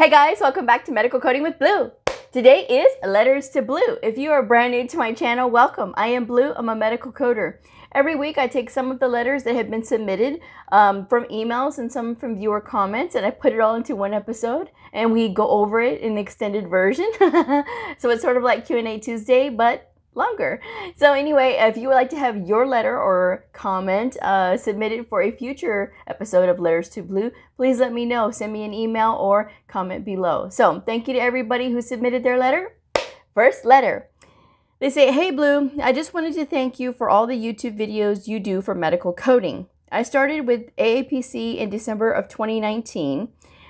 Hey guys, welcome back to Medical Coding with Blue. Today is Letters to Blue. If you are brand new to my channel, welcome. I am Blue, I'm a medical coder. Every week I take some of the letters that have been submitted um, from emails and some from viewer comments and I put it all into one episode and we go over it in extended version. so it's sort of like Q&A Tuesday, but longer. So, anyway, if you would like to have your letter or comment uh, submitted for a future episode of Letters to Blue, please let me know. Send me an email or comment below. So, thank you to everybody who submitted their letter. First letter. They say, Hey Blue, I just wanted to thank you for all the YouTube videos you do for medical coding. I started with AAPC in December of 2019.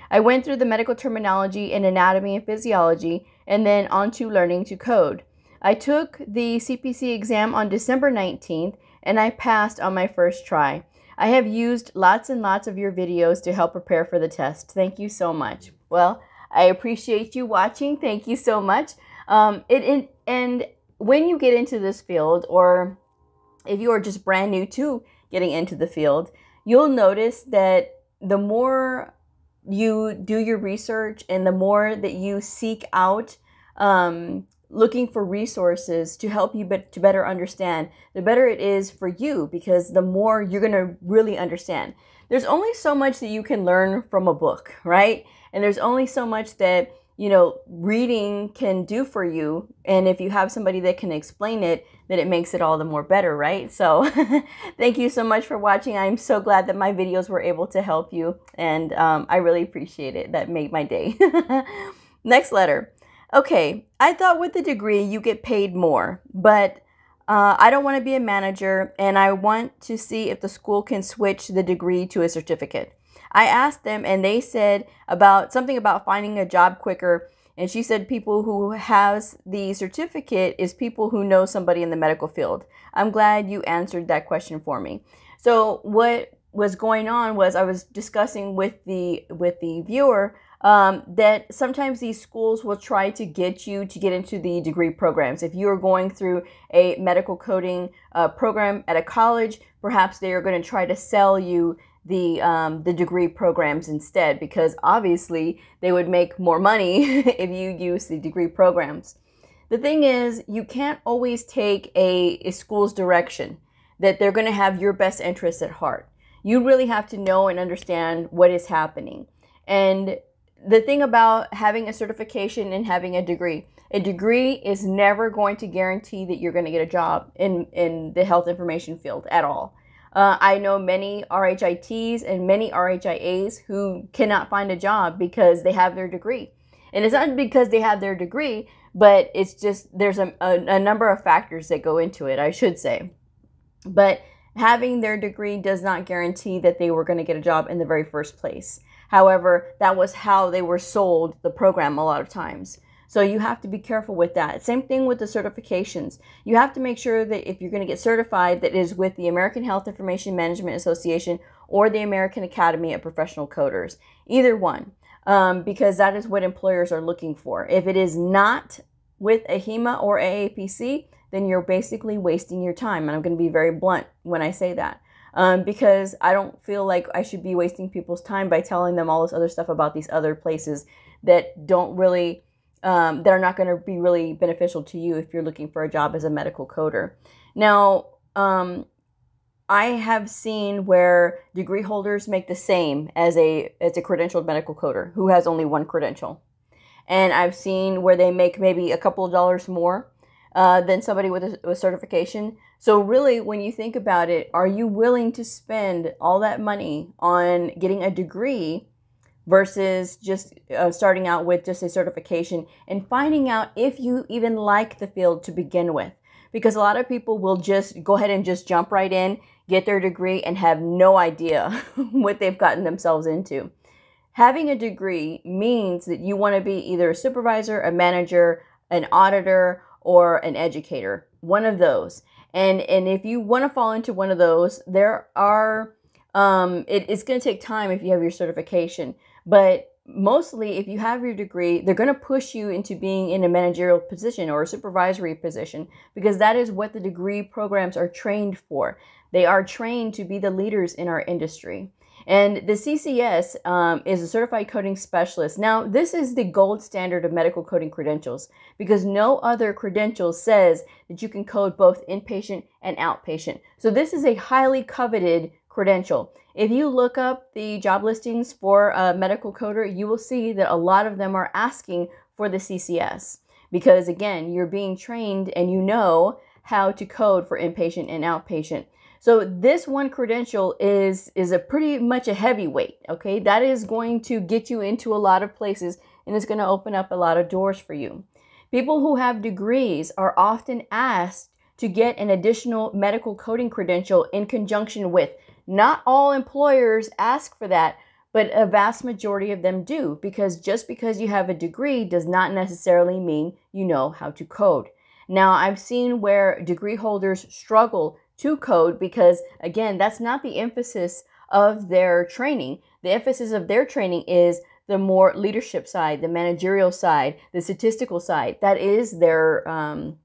I went through the medical terminology in anatomy and physiology and then on to learning to code. I took the CPC exam on December 19th and I passed on my first try. I have used lots and lots of your videos to help prepare for the test. Thank you so much. Well, I appreciate you watching. Thank you so much. Um, it, it, and when you get into this field, or if you are just brand new to getting into the field, you'll notice that the more you do your research and the more that you seek out um, looking for resources to help you be- to better understand, the better it is for you because the more you're going to really understand. There's only so much that you can learn from a book, right? And there's only so much that, you know, reading can do for you. And if you have somebody that can explain it, then it makes it all the more better, right? So thank you so much for watching. I'm so glad that my videos were able to help you. And um, I really appreciate it. That made my day. Next letter. Okay, I thought with the degree you get paid more, but uh, I don't want to be a manager and I want to see if the school can switch the degree to a certificate. I asked them and they said about something about finding a job quicker and she said people who has the certificate is people who know somebody in the medical field. I'm glad you answered that question for me. So what was going on was I was discussing with the with the viewer um, that sometimes these schools will try to get you to get into the degree programs. If you are going through a medical coding uh, program at a college, perhaps they are going to try to sell you the um, the degree programs instead because obviously they would make more money if you use the degree programs. The thing is, you can't always take a, a school's direction that they're going to have your best interests at heart. You really have to know and understand what is happening. And the thing about having a certification and having a degree a degree is never going to guarantee that you're going to get a job in in the health information field at all uh, i know many rhits and many rhias who cannot find a job because they have their degree and it's not because they have their degree but it's just there's a, a, a number of factors that go into it i should say but having their degree does not guarantee that they were going to get a job in the very first place However, that was how they were sold the program a lot of times. So you have to be careful with that. Same thing with the certifications. You have to make sure that if you're going to get certified, that it is with the American Health Information Management Association or the American Academy of Professional Coders. Either one, um, because that is what employers are looking for. If it is not with AHIMA or AAPC, then you're basically wasting your time. And I'm going to be very blunt when I say that um, because I don't feel like I should be wasting people's time by telling them all this other stuff about these other places that don't really, um, that are not going to be really beneficial to you if you're looking for a job as a medical coder. Now, um, I have seen where degree holders make the same as a as a credentialed medical coder who has only one credential, and I've seen where they make maybe a couple of dollars more uh, than somebody with a, certification, so, really, when you think about it, are you willing to spend all that money on getting a degree versus just uh, starting out with just a certification and finding out if you even like the field to begin with? Because a lot of people will just go ahead and just jump right in, get their degree, and have no idea what they've gotten themselves into. Having a degree means that you want to be either a supervisor, a manager, an auditor, or an educator, one of those and and if you want to fall into one of those there are um, it, it's going to take time if you have your certification but mostly if you have your degree they're going to push you into being in a managerial position or a supervisory position because that is what the degree programs are trained for they are trained to be the leaders in our industry and the CCS um, is a certified coding specialist. Now, this is the gold standard of medical coding credentials because no other credential says that you can code both inpatient and outpatient. So, this is a highly coveted credential. If you look up the job listings for a medical coder, you will see that a lot of them are asking for the CCS because, again, you're being trained and you know how to code for inpatient and outpatient. So this one credential is, is a pretty much a heavyweight, okay? That is going to get you into a lot of places and it's gonna open up a lot of doors for you. People who have degrees are often asked to get an additional medical coding credential in conjunction with. Not all employers ask for that, but a vast majority of them do because just because you have a degree does not necessarily mean you know how to code. Now, I've seen where degree holders struggle to code because, again, that's not the emphasis of their training. The emphasis of their training is the more leadership side, the managerial side, the statistical side. That is their um,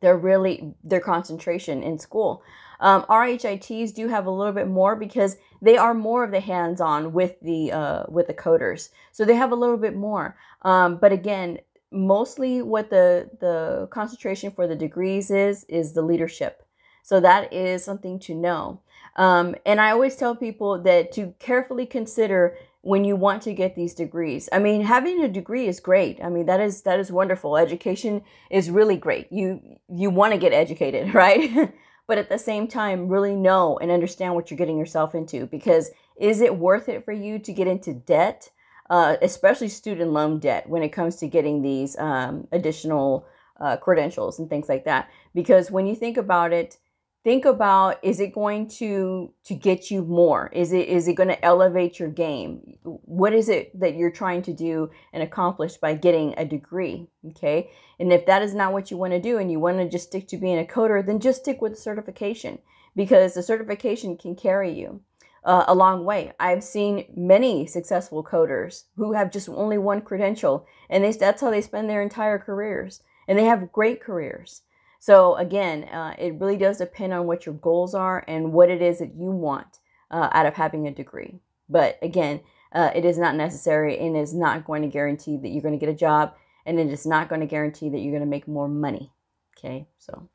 their really their concentration in school. Um, RHITs do have a little bit more because they are more of the hands-on with the uh, with the coders, so they have a little bit more. Um, but again, mostly what the the concentration for the degrees is is the leadership. So that is something to know. Um, and I always tell people that to carefully consider when you want to get these degrees. I mean, having a degree is great. I mean, that is that is wonderful. Education is really great. You you want to get educated, right? but at the same time, really know and understand what you're getting yourself into because is it worth it for you to get into debt, uh, especially student loan debt, when it comes to getting these um, additional uh, credentials and things like that? Because when you think about it, think about is it going to to get you more is it is it going to elevate your game what is it that you're trying to do and accomplish by getting a degree okay and if that is not what you want to do and you want to just stick to being a coder then just stick with the certification because the certification can carry you uh, a long way i've seen many successful coders who have just only one credential and they, that's how they spend their entire careers and they have great careers so, again, uh, it really does depend on what your goals are and what it is that you want uh, out of having a degree. But again, uh, it is not necessary and is not going to guarantee that you're going to get a job and it is not going to guarantee that you're going to make more money. Okay, so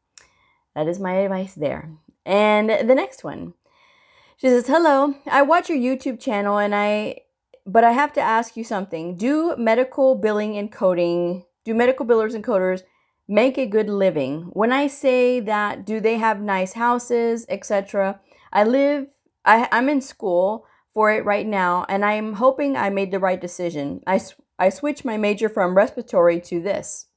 that is my advice there. And the next one. She says, "Hello. I watch your YouTube channel and I but I have to ask you something. Do medical billing and coding, do medical billers and coders make a good living. When I say that, do they have nice houses, etc., I live, I, I'm in school for it right now, and I'm hoping I made the right decision. I, I switched my major from respiratory to this.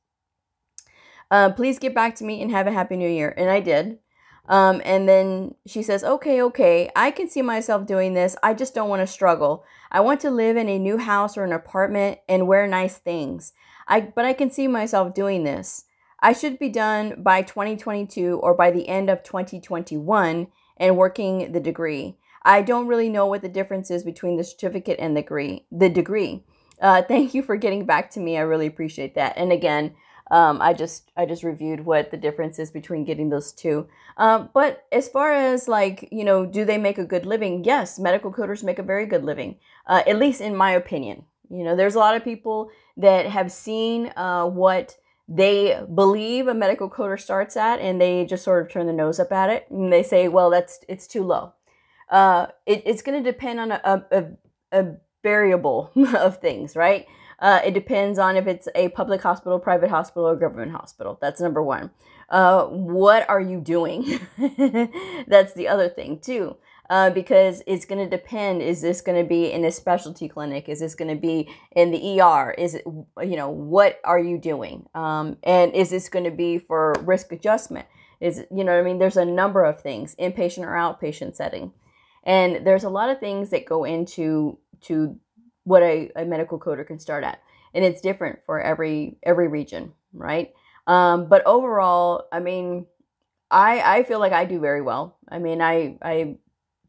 Uh, please get back to me and have a happy new year. And I did. Um, and then she says, Okay, okay, I can see myself doing this. I just don't want to struggle. I want to live in a new house or an apartment and wear nice things. I, but I can see myself doing this. I should be done by 2022 or by the end of 2021 and working the degree. I don't really know what the difference is between the certificate and the degree. The degree. Uh, thank you for getting back to me. I really appreciate that. And again, um, I just I just reviewed what the difference is between getting those two. Uh, but as far as like you know, do they make a good living? Yes, medical coders make a very good living, uh, at least in my opinion. You know, there's a lot of people that have seen uh, what they believe a medical coder starts at and they just sort of turn their nose up at it and they say well that's it's too low uh, it, it's going to depend on a, a, a variable of things right uh, it depends on if it's a public hospital private hospital or government hospital that's number one uh, what are you doing that's the other thing too uh, because it's going to depend is this going to be in a specialty clinic is this going to be in the er is it you know what are you doing um, and is this going to be for risk adjustment is you know i mean there's a number of things inpatient or outpatient setting and there's a lot of things that go into to what a, a medical coder can start at and it's different for every every region right um, but overall i mean I, I feel like I do very well. I mean, I, I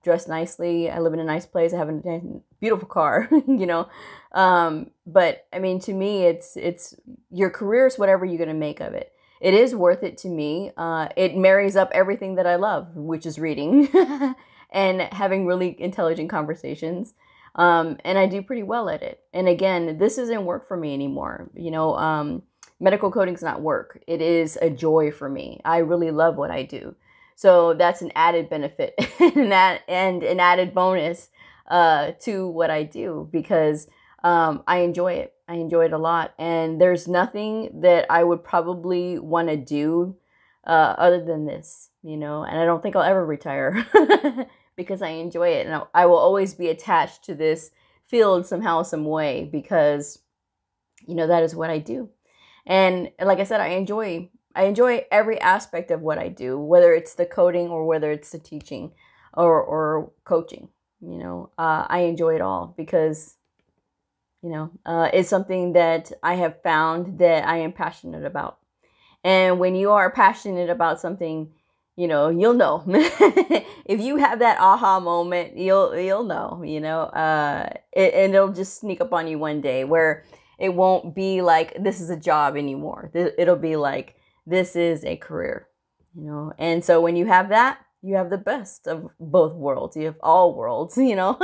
dressed nicely. I live in a nice place. I have a beautiful car, you know. Um, but I mean, to me, it's it's your career is whatever you're going to make of it. It is worth it to me. Uh, it marries up everything that I love, which is reading and having really intelligent conversations. Um, and I do pretty well at it. And again, this isn't work for me anymore. You know, um, medical coding's not work. It is a joy for me. I really love what I do. So that's an added benefit and, that, and an added bonus uh, to what I do because um, I enjoy it. I enjoy it a lot. And there's nothing that I would probably want to do uh, other than this, you know, and I don't think I'll ever retire because I enjoy it. And I will always be attached to this field somehow, some way because, you know, that is what I do. And like I said, I enjoy I enjoy every aspect of what I do, whether it's the coding or whether it's the teaching or, or coaching. You know, uh, I enjoy it all because, you know, uh, it's something that I have found that I am passionate about. And when you are passionate about something, you know, you'll know. if you have that aha moment, you'll you'll know. You know, uh, it, and it'll just sneak up on you one day where it won't be like this is a job anymore. It'll be like this is a career, you know. And so when you have that, you have the best of both worlds. You have all worlds, you know,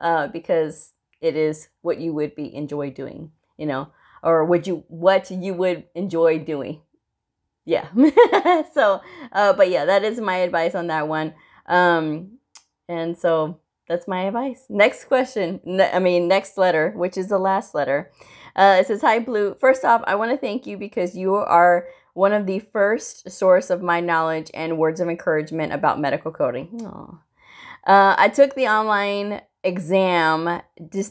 uh, because it is what you would be enjoy doing, you know, or would you what you would enjoy doing. Yeah. so, uh, but yeah, that is my advice on that one. Um, and so that's my advice. Next question, ne- I mean, next letter, which is the last letter. Uh, it says, Hi, Blue. First off, I want to thank you because you are one of the first source of my knowledge and words of encouragement about medical coding. Uh, I took the online exam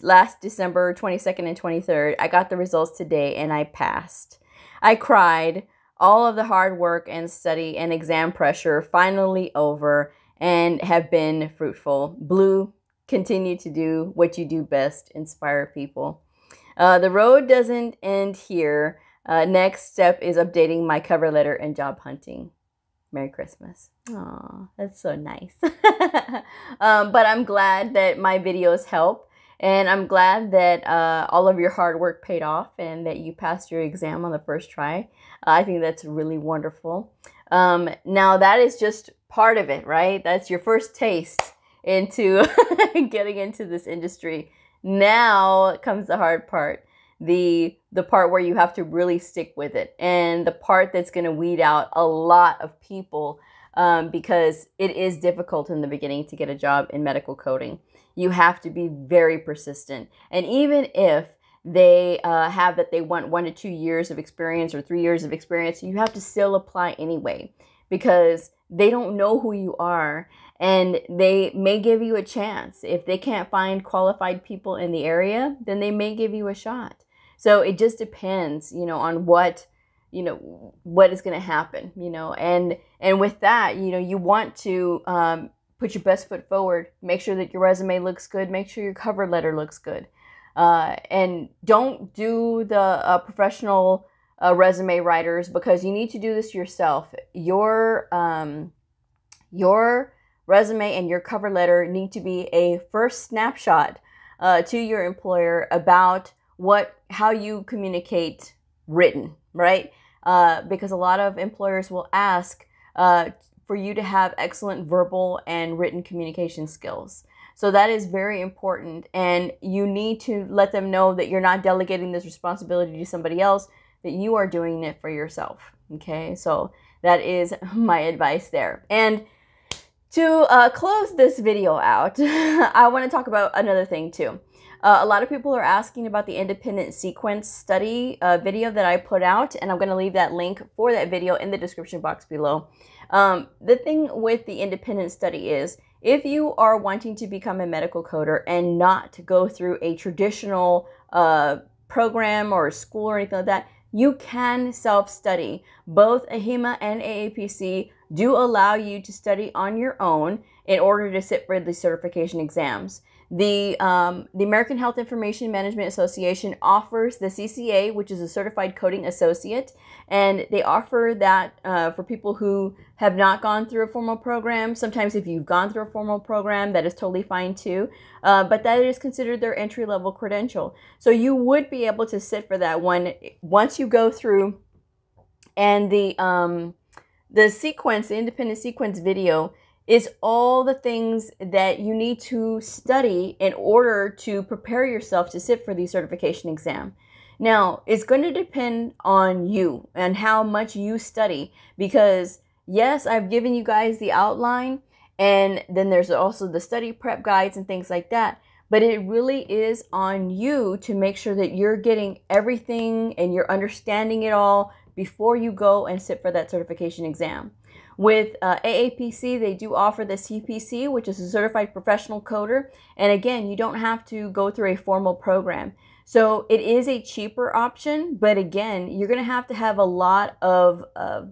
last December 22nd and 23rd. I got the results today and I passed. I cried. All of the hard work and study and exam pressure finally over and have been fruitful. Blue, continue to do what you do best, inspire people. Uh, the road doesn't end here. Uh, next step is updating my cover letter and job hunting. Merry Christmas. Oh, that's so nice. um, but I'm glad that my videos help. And I'm glad that uh, all of your hard work paid off and that you passed your exam on the first try. Uh, I think that's really wonderful. Um, now, that is just part of it, right? That's your first taste into getting into this industry. Now comes the hard part the the part where you have to really stick with it and the part that's going to weed out a lot of people um, because it is difficult in the beginning to get a job in medical coding you have to be very persistent and even if they uh, have that they want one to two years of experience or three years of experience you have to still apply anyway because they don't know who you are and they may give you a chance if they can't find qualified people in the area then they may give you a shot so it just depends, you know, on what you know what is going to happen you know and and with that you know you want to um, put your best foot forward make sure that your resume looks good make sure your cover letter looks good uh, and don't do the uh, professional uh, resume writers because you need to do this yourself your um, your resume and your cover letter need to be a first snapshot uh, to your employer about what how you communicate written, right? Uh, because a lot of employers will ask uh, for you to have excellent verbal and written communication skills. So that is very important. And you need to let them know that you're not delegating this responsibility to somebody else, that you are doing it for yourself. Okay, so that is my advice there. And to uh, close this video out, I want to talk about another thing too. Uh, a lot of people are asking about the independent sequence study uh, video that I put out, and I'm going to leave that link for that video in the description box below. Um, the thing with the independent study is if you are wanting to become a medical coder and not go through a traditional uh, program or school or anything like that, you can self study. Both AHIMA and AAPC do allow you to study on your own in order to sit for the certification exams. The, um, the American Health Information Management Association offers the CCA, which is a Certified Coding Associate, and they offer that uh, for people who have not gone through a formal program. Sometimes, if you've gone through a formal program, that is totally fine too, uh, but that is considered their entry level credential. So you would be able to sit for that one once you go through, and the um, the sequence, the independent sequence video is all the things that you need to study in order to prepare yourself to sit for the certification exam. Now, it's going to depend on you and how much you study because, yes, I've given you guys the outline, and then there's also the study prep guides and things like that. But it really is on you to make sure that you're getting everything and you're understanding it all before you go and sit for that certification exam. With uh, AAPC, they do offer the CPC, which is a certified professional coder. And again, you don't have to go through a formal program. So it is a cheaper option, but again, you're going to have to have a lot of, of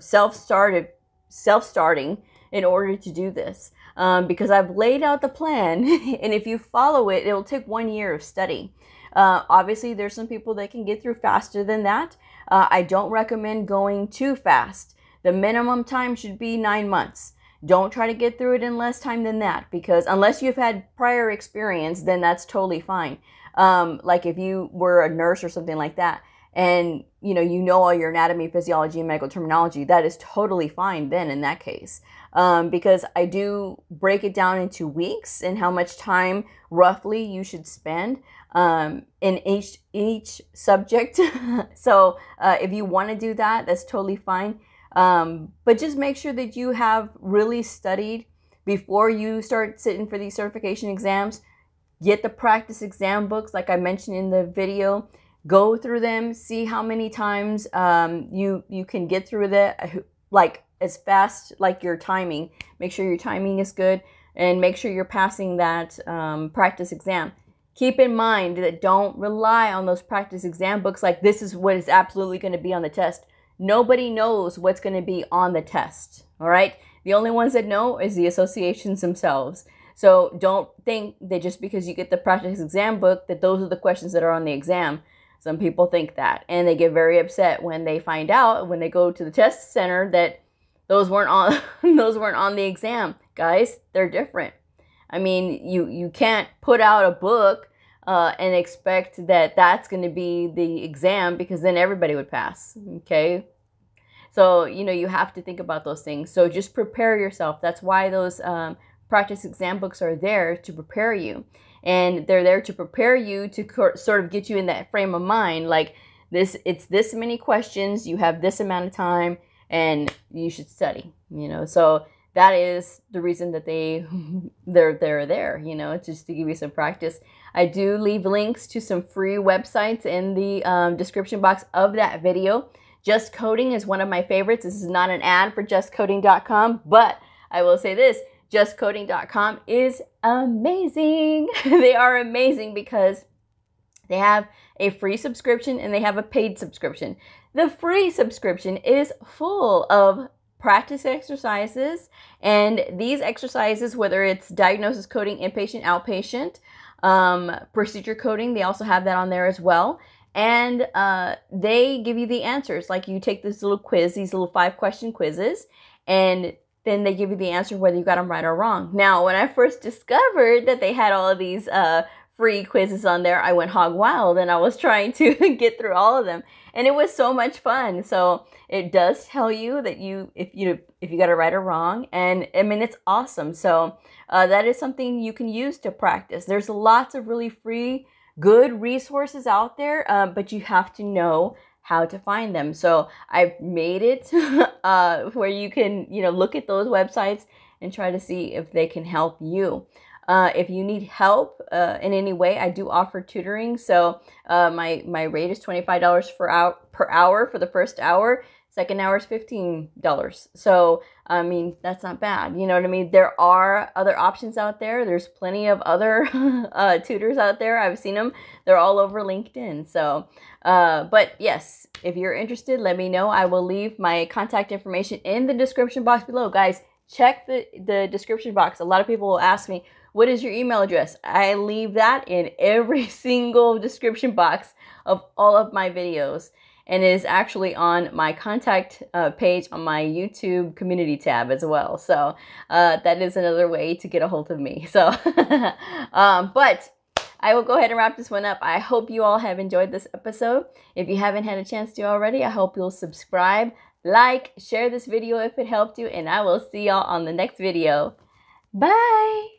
self-started, self-starting in order to do this. Um, because I've laid out the plan, and if you follow it, it will take one year of study. Uh, obviously, there's some people that can get through faster than that. Uh, I don't recommend going too fast. The minimum time should be nine months. Don't try to get through it in less time than that because unless you've had prior experience, then that's totally fine. Um, like if you were a nurse or something like that and you know you know all your anatomy physiology and medical terminology that is totally fine then in that case um, because i do break it down into weeks and how much time roughly you should spend um, in each each subject so uh, if you want to do that that's totally fine um, but just make sure that you have really studied before you start sitting for these certification exams. Get the practice exam books, like I mentioned in the video. Go through them, see how many times um, you you can get through that, like as fast like your timing. Make sure your timing is good, and make sure you're passing that um, practice exam keep in mind that don't rely on those practice exam books like this is what is absolutely going to be on the test Nobody knows what's going to be on the test, all right? The only ones that know is the associations themselves. So don't think that just because you get the practice exam book that those are the questions that are on the exam. Some people think that and they get very upset when they find out when they go to the test center that those weren't on those weren't on the exam. Guys, they're different. I mean, you you can't put out a book uh, and expect that that's going to be the exam because then everybody would pass. Okay. So, you know, you have to think about those things. So just prepare yourself. That's why those um, practice exam books are there to prepare you. And they're there to prepare you to sort of get you in that frame of mind like, this it's this many questions you have this amount of time and you should study you know so that is the reason that they they're they're there you know just to give you some practice i do leave links to some free websites in the um, description box of that video just coding is one of my favorites this is not an ad for justcoding.com but i will say this justcoding.com is amazing they are amazing because they have a free subscription and they have a paid subscription the free subscription is full of practice exercises. And these exercises, whether it's diagnosis coding, inpatient, outpatient, um, procedure coding, they also have that on there as well. And uh, they give you the answers. Like you take this little quiz, these little five question quizzes, and then they give you the answer whether you got them right or wrong. Now, when I first discovered that they had all of these uh, free quizzes on there. I went hog wild and I was trying to get through all of them. And it was so much fun. So it does tell you that you if you if you got it right or wrong. And I mean it's awesome. So uh, that is something you can use to practice. There's lots of really free good resources out there, uh, but you have to know how to find them. So I've made it uh, where you can you know look at those websites and try to see if they can help you. Uh, if you need help uh, in any way, I do offer tutoring. So uh, my my rate is twenty five dollars per hour per hour for the first hour. Second hour is fifteen dollars. So I mean that's not bad. You know what I mean? There are other options out there. There's plenty of other uh, tutors out there. I've seen them. They're all over LinkedIn. So, uh, but yes, if you're interested, let me know. I will leave my contact information in the description box below, guys. Check the, the description box. A lot of people will ask me, what is your email address? I leave that in every single description box of all of my videos. And it is actually on my contact uh, page on my YouTube community tab as well. So uh, that is another way to get a hold of me. So, um, but I will go ahead and wrap this one up. I hope you all have enjoyed this episode. If you haven't had a chance to already, I hope you'll subscribe, like, share this video if it helped you, and I will see y'all on the next video. Bye!